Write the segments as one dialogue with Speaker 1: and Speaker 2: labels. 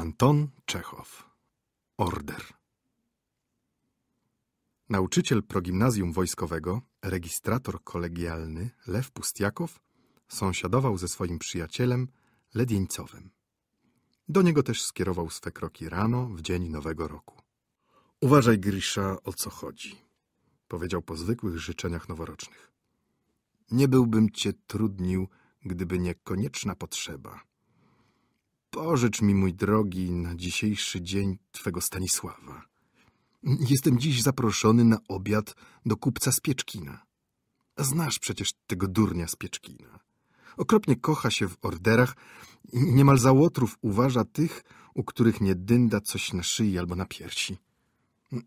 Speaker 1: Anton Czechow. Order. Nauczyciel progimnazjum wojskowego, registrator kolegialny Lew Pustiakow sąsiadował ze swoim przyjacielem Ledieńcowym. Do niego też skierował swe kroki rano w dzień Nowego Roku. Uważaj, Grisza, o co chodzi, powiedział po zwykłych życzeniach noworocznych. Nie byłbym cię trudnił, gdyby nie konieczna potrzeba – Pożycz mi, mój drogi, na dzisiejszy dzień twego Stanisława. Jestem dziś zaproszony na obiad do kupca z Pieczkina. Znasz przecież tego durnia z Pieczkina. Okropnie kocha się w orderach i niemal za łotrów uważa tych, u których nie dynda coś na szyi albo na piersi.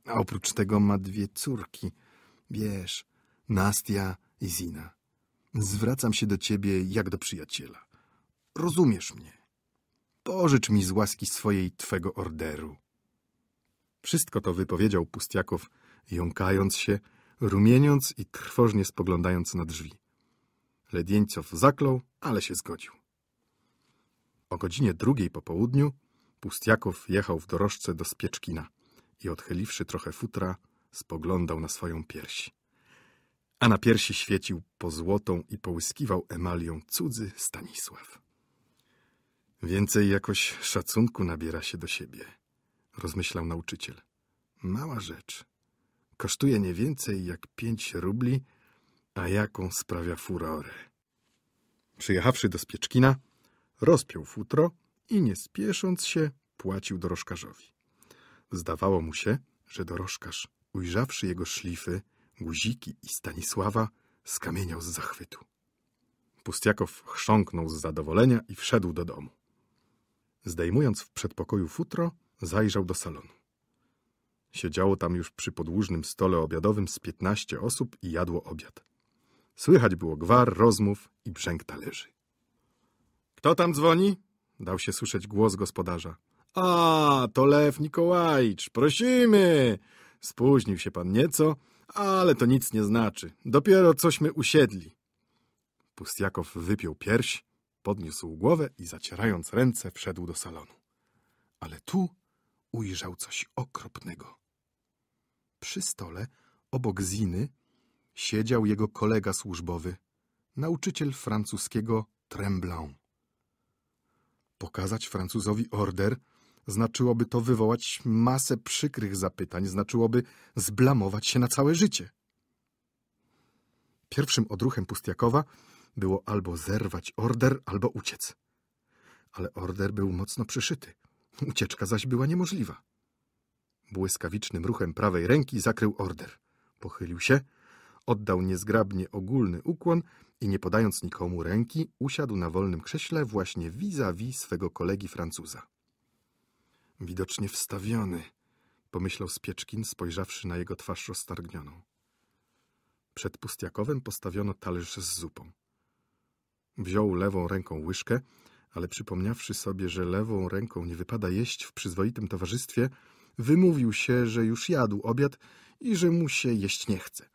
Speaker 1: A oprócz tego ma dwie córki. Wiesz, Nastia i Zina. Zwracam się do ciebie jak do przyjaciela. Rozumiesz mnie pożycz mi z łaski swojej twego orderu. Wszystko to wypowiedział Pustiakow, jąkając się, rumieniąc i trwożnie spoglądając na drzwi. Ledieńcow zaklął, ale się zgodził. O godzinie drugiej po południu Pustiakow jechał w dorożce do Spieczkina i odchyliwszy trochę futra, spoglądał na swoją piersi. A na piersi świecił po złotą i połyskiwał emalią cudzy Stanisław. Więcej jakoś szacunku nabiera się do siebie, rozmyślał nauczyciel. Mała rzecz. Kosztuje nie więcej jak pięć rubli, a jaką sprawia furorę. Przyjechawszy do Spieczkina, rozpiął futro i nie spiesząc się płacił dorożkarzowi. Zdawało mu się, że dorożkarz, ujrzawszy jego szlify, guziki i Stanisława, skamieniał z zachwytu. Pustjakow chrząknął z zadowolenia i wszedł do domu. Zdejmując w przedpokoju futro, zajrzał do salonu. Siedziało tam już przy podłużnym stole obiadowym z piętnaście osób i jadło obiad. Słychać było gwar, rozmów i brzęk talerzy. Kto tam dzwoni? Dał się słyszeć głos gospodarza. A, to Lew Nikołajcz, prosimy! Spóźnił się pan nieco, ale to nic nie znaczy. Dopiero cośmy usiedli. Pustjakow wypiął pierś, Podniósł głowę i zacierając ręce wszedł do salonu. Ale tu ujrzał coś okropnego. Przy stole, obok Ziny, siedział jego kolega służbowy, nauczyciel francuskiego Tremblant. Pokazać Francuzowi order znaczyłoby to wywołać masę przykrych zapytań, znaczyłoby zblamować się na całe życie. Pierwszym odruchem Pustiakowa było albo zerwać order, albo uciec. Ale order był mocno przyszyty, ucieczka zaś była niemożliwa. Błyskawicznym ruchem prawej ręki zakrył order. Pochylił się, oddał niezgrabnie ogólny ukłon i nie podając nikomu ręki, usiadł na wolnym krześle właśnie vis-a-vis -vis swego kolegi Francuza. Widocznie wstawiony, pomyślał Spieczkin, spojrzawszy na jego twarz roztargnioną. Przed pustiakowem postawiono talerz z zupą. Wziął lewą ręką łyżkę, ale przypomniawszy sobie, że lewą ręką nie wypada jeść w przyzwoitym towarzystwie, wymówił się, że już jadł obiad i że mu się jeść nie chce.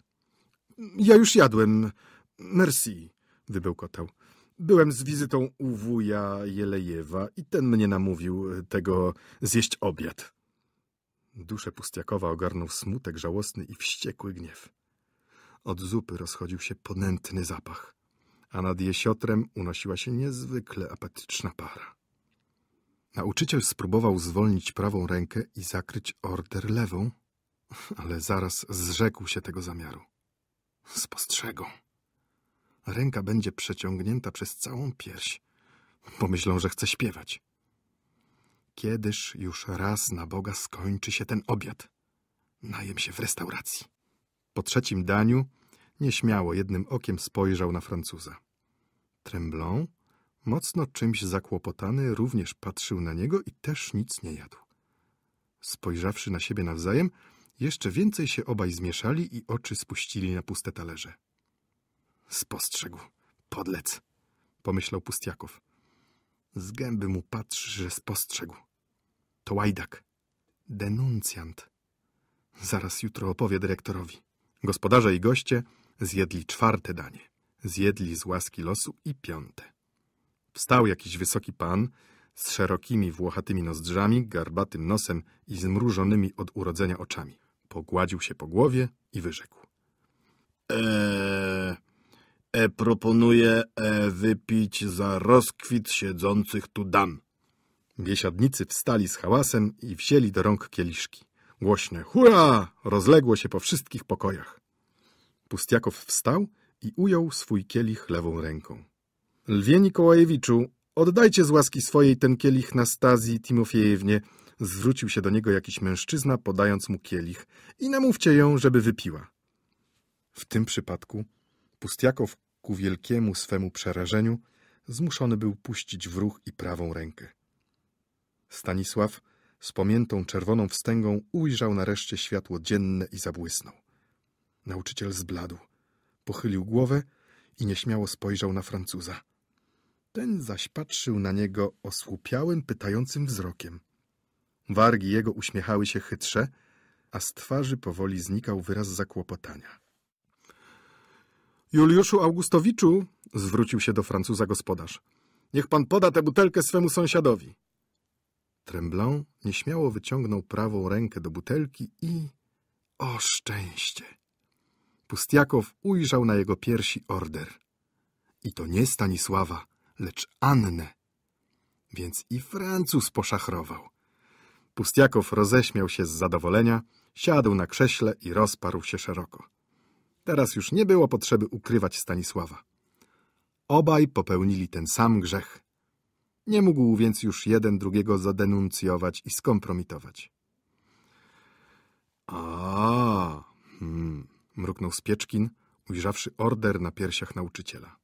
Speaker 1: Ja już jadłem. Merci, wybełkotał. Byłem z wizytą u wuja Jelejewa i ten mnie namówił e, tego zjeść obiad. Duszę Pustiakowa ogarnął smutek żałosny i wściekły gniew. Od zupy rozchodził się ponętny zapach a nad jesiotrem unosiła się niezwykle apatyczna para. Nauczyciel spróbował zwolnić prawą rękę i zakryć order lewą, ale zaraz zrzekł się tego zamiaru. Spostrzegą. Ręka będzie przeciągnięta przez całą pierś. Pomyślą, że chce śpiewać. Kiedyż już raz na Boga skończy się ten obiad. Najem się w restauracji. Po trzecim daniu Nieśmiało jednym okiem spojrzał na Francuza. Tremblon, mocno czymś zakłopotany, również patrzył na niego i też nic nie jadł. Spojrzawszy na siebie nawzajem, jeszcze więcej się obaj zmieszali i oczy spuścili na puste talerze. Spostrzegł. Podlec! Pomyślał Pustiakow. Z gęby mu patrzy, że spostrzegł. To łajdak. Denuncjant. Zaraz jutro opowie dyrektorowi. Gospodarze i goście Zjedli czwarte danie. Zjedli z łaski losu i piąte. Wstał jakiś wysoki pan z szerokimi, włochatymi nozdrzami, garbatym nosem i zmrużonymi od urodzenia oczami. Pogładził się po głowie i wyrzekł. e, e proponuję e, wypić za rozkwit siedzących tu dam. Biesiadnicy wstali z hałasem i wzięli do rąk kieliszki. Głośne hurra rozległo się po wszystkich pokojach. Pustiakow wstał i ujął swój kielich lewą ręką. Lwie Nikołajewiczu, oddajcie z łaski swojej ten kielich Nastazji Timofiejewnie, zwrócił się do niego jakiś mężczyzna, podając mu kielich, i namówcie ją, żeby wypiła. W tym przypadku Pustiakow ku wielkiemu swemu przerażeniu zmuszony był puścić w ruch i prawą rękę. Stanisław z pomiętą czerwoną wstęgą ujrzał nareszcie światło dzienne i zabłysnął. Nauczyciel zbladł. Pochylił głowę i nieśmiało spojrzał na Francuza. Ten zaś patrzył na niego osłupiałym, pytającym wzrokiem. Wargi jego uśmiechały się chytrze, a z twarzy powoli znikał wyraz zakłopotania. Juliuszu Augustowiczu, zwrócił się do Francuza gospodarz, niech pan poda tę butelkę swemu sąsiadowi. Tremblon nieśmiało wyciągnął prawą rękę do butelki i... O szczęście! Pustiakow ujrzał na jego piersi order. I to nie Stanisława, lecz Annę. Więc i Francuz poszachrował. Pustiakow roześmiał się z zadowolenia, siadł na krześle i rozparł się szeroko. Teraz już nie było potrzeby ukrywać Stanisława. Obaj popełnili ten sam grzech. Nie mógł więc już jeden drugiego zadenuncjować i skompromitować. A, hmm, mruknął Spieczkin, ujrzawszy order na piersiach nauczyciela.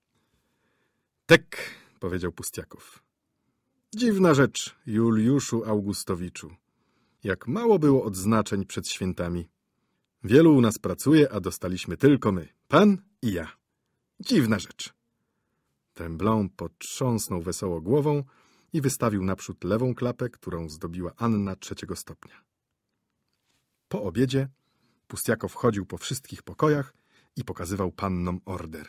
Speaker 1: Tek, powiedział Pustiakow. Dziwna rzecz, Juliuszu Augustowiczu. Jak mało było odznaczeń przed świętami. Wielu u nas pracuje, a dostaliśmy tylko my, pan i ja. Dziwna rzecz. Tremblon potrząsnął wesoło głową i wystawił naprzód lewą klapę, którą zdobiła Anna trzeciego stopnia. Po obiedzie Pustiakow chodził po wszystkich pokojach i pokazywał pannom order.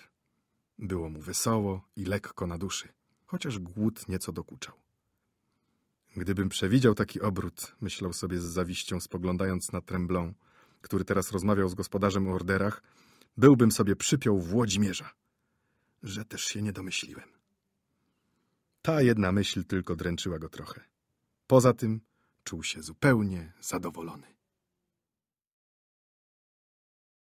Speaker 1: Było mu wesoło i lekko na duszy, chociaż głód nieco dokuczał. Gdybym przewidział taki obrót, myślał sobie z zawiścią, spoglądając na Tremblon, który teraz rozmawiał z gospodarzem o orderach, byłbym sobie przypiął Włodzimierza. Że też się nie domyśliłem. Ta jedna myśl tylko dręczyła go trochę. Poza tym czuł się zupełnie zadowolony.